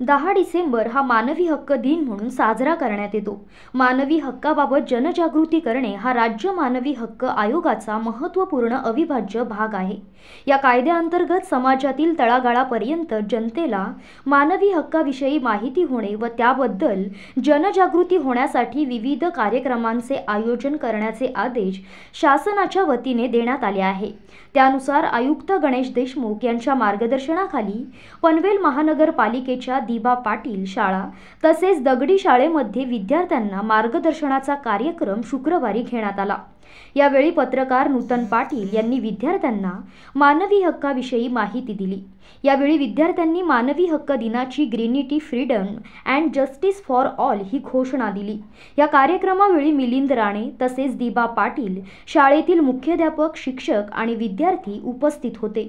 दहा डिसेंबर हा मानवी हक्क दिन म्हणून साजरा करण्यात येतो मानवी हक्काबाबत जनजागृती करणे हा राज्य मानवी हक्क आयोगाचा महत्त्वपूर्ण अविभाज्य भाग आहे या कायद्याअंतर्गत समाजातील तळागाळापर्यंत जनतेला मानवी हक्काविषयी माहिती होणे व त्याबद्दल जनजागृती होण्यासाठी विविध कार्यक्रमांचे आयोजन करण्याचे आदेश शासनाच्या वतीने देण्यात आले आहे त्यानुसार आयुक्त गणेश देशमुख यांच्या मार्गदर्शनाखाली पनवेल महानगरपालिकेच्या दिबा पाटील शाळा तसेच दगडी शाळेमध्ये विद्यार्थ्यांना मार्गदर्शनाचा कार्यक्रम शुक्रवारी घेण्यात आला यावेळी पत्रकार नूतन पाटील यांनी विद्यार्थ्यांना मानवी हक्काविषयी माहिती दिली यावेळी विद्यार्थ्यांनी मानवी हक्क दिनाची dignity freedom and justice for all ही घोषणा दिली या कार्यक्रमावेळी मिलिंद राणे तसेच दिबा पाटील शाळेतील मुख्याध्यापक शिक्षक आणि विद्यार्थी उपस्थित होते